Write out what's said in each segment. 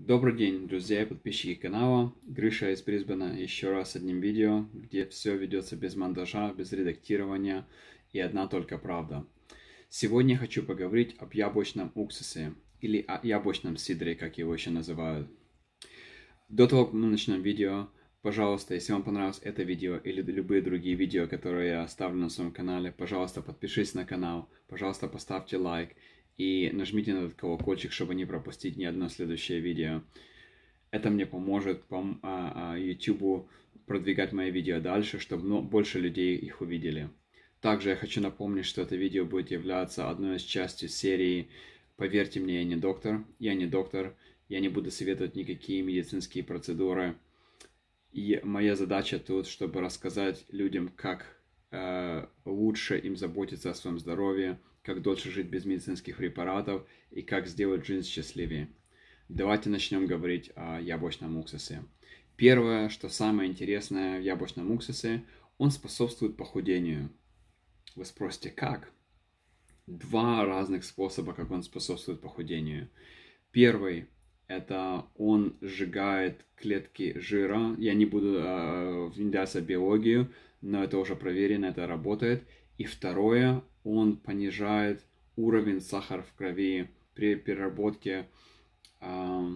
Добрый день, друзья и подписчики канала. Гриша из Брисбена еще раз одним видео, где все ведется без монтажа, без редактирования и одна только правда. Сегодня хочу поговорить об яблочном уксусе или о яблочном сидре, как его еще называют. До того, как мы начнем видео, Пожалуйста, если вам понравилось это видео или любые другие видео, которые я оставлю на своем канале, пожалуйста, подпишись на канал, пожалуйста, поставьте лайк и нажмите на этот колокольчик, чтобы не пропустить ни одно следующее видео. Это мне поможет пом а, а, YouTube продвигать мои видео дальше, чтобы ну, больше людей их увидели. Также я хочу напомнить, что это видео будет являться одной из частью серии «Поверьте мне, я не доктор». Я не доктор, я не буду советовать никакие медицинские процедуры. И моя задача тут, чтобы рассказать людям, как э, лучше им заботиться о своем здоровье, как дольше жить без медицинских препаратов и как сделать жизнь счастливее. Давайте начнем говорить о яблочном уксусе. Первое, что самое интересное в яблочном уксусе, он способствует похудению. Вы спросите, как? Два разных способа, как он способствует похудению. Первый – это он сжигает клетки жира. Я не буду э, э вдаваться в биологию, но это уже проверено, это работает – и второе, он понижает уровень сахара в крови при переработке э,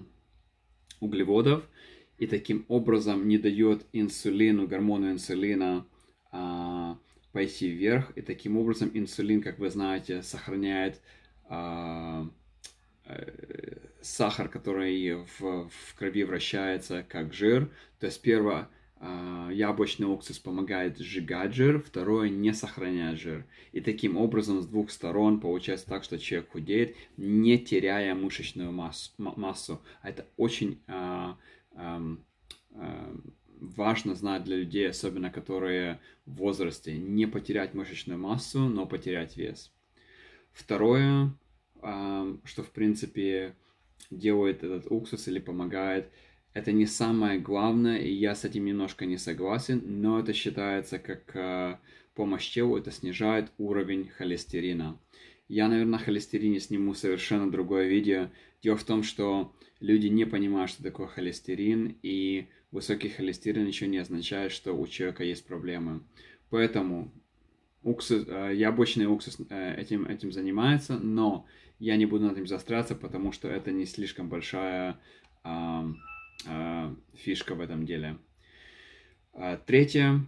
углеводов и таким образом не дает инсулину, гормону инсулина э, пойти вверх. И таким образом инсулин, как вы знаете, сохраняет э, э, сахар, который в, в крови вращается как жир. То есть первое яблочный а, уксус помогает сжигать жир, второе не сохранять жир. И таким образом с двух сторон получается так, что человек худеет, не теряя мышечную массу. массу. Это очень а, а, важно знать для людей, особенно которые в возрасте, не потерять мышечную массу, но потерять вес. Второе, эм, что в принципе делает этот уксус или помогает, это не самое главное, и я с этим немножко не согласен, но это считается как э, помощь телу, это снижает уровень холестерина. Я, наверное, о холестерине сниму совершенно другое видео. Дело в том, что люди не понимают, что такое холестерин, и высокий холестерин еще не означает, что у человека есть проблемы. Поэтому уксус, э, яблочный уксус э, этим, этим занимается, но я не буду над этим застряться, потому что это не слишком большая... Э, Э, фишка в этом деле. А третье.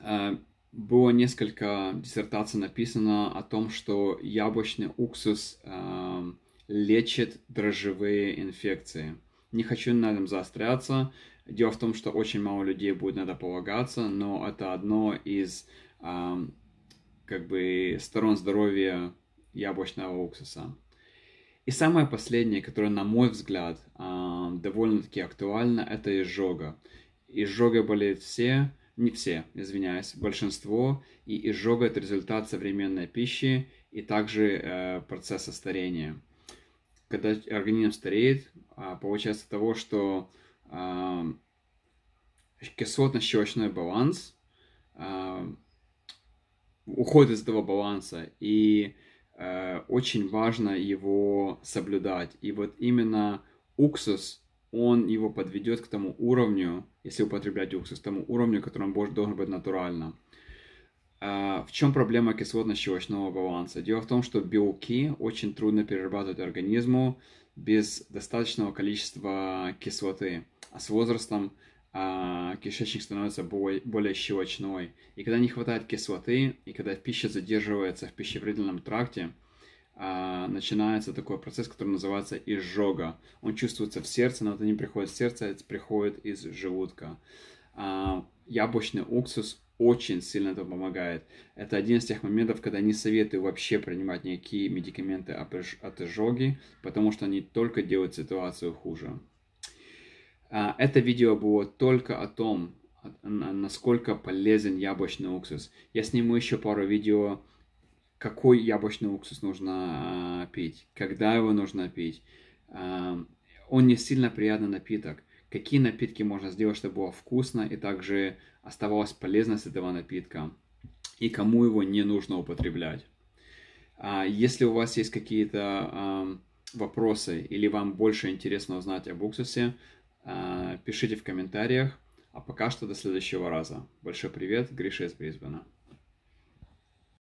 Э, было несколько диссертаций написано о том, что яблочный уксус э, лечит дрожжевые инфекции. Не хочу на этом заостряться. Дело в том, что очень мало людей будет на это полагаться, но это одно из как бы сторон здоровья яблочного уксуса. И самое последнее, которое, на мой взгляд, довольно-таки актуально, это изжога. Изжога болеют все, не все, извиняюсь, большинство, и изжога – это результат современной пищи и также э, процесса старения. Когда организм стареет, а, получается того, что кислотно-щелочной баланс уходит из этого баланса, и Э, очень важно его соблюдать. И вот именно уксус, он его подведет к тому уровню, если употреблять уксус, к тому уровню, который он должен быть натурально. Э, в чем проблема кислотно-щелочного баланса? Дело в том, что белки очень трудно перерабатывать организму без достаточного количества кислоты. А с возрастом а, кишечник становится более, более щелочной. И когда не хватает кислоты, и когда пища задерживается в пищеварительном тракте, а, начинается такой процесс, который называется изжога. Он чувствуется в сердце, но это не приходит с сердца, это приходит из желудка. А, яблочный уксус очень сильно это помогает. Это один из тех моментов, когда не советую вообще принимать никакие медикаменты от изжоги, потому что они только делают ситуацию хуже. А, это видео было только о том, насколько полезен яблочный уксус. Я сниму еще пару видео, какой яблочный уксус нужно а, пить, когда его нужно пить. А, он не сильно приятный напиток. Какие напитки можно сделать, чтобы было вкусно и также оставалась полезность этого напитка. И кому его не нужно употреблять. Если у вас есть какие-то вопросы или вам больше интересно узнать об уксусе, Э, пишите в комментариях. А пока что до следующего раза. Большой привет, Гриша из Брисбена.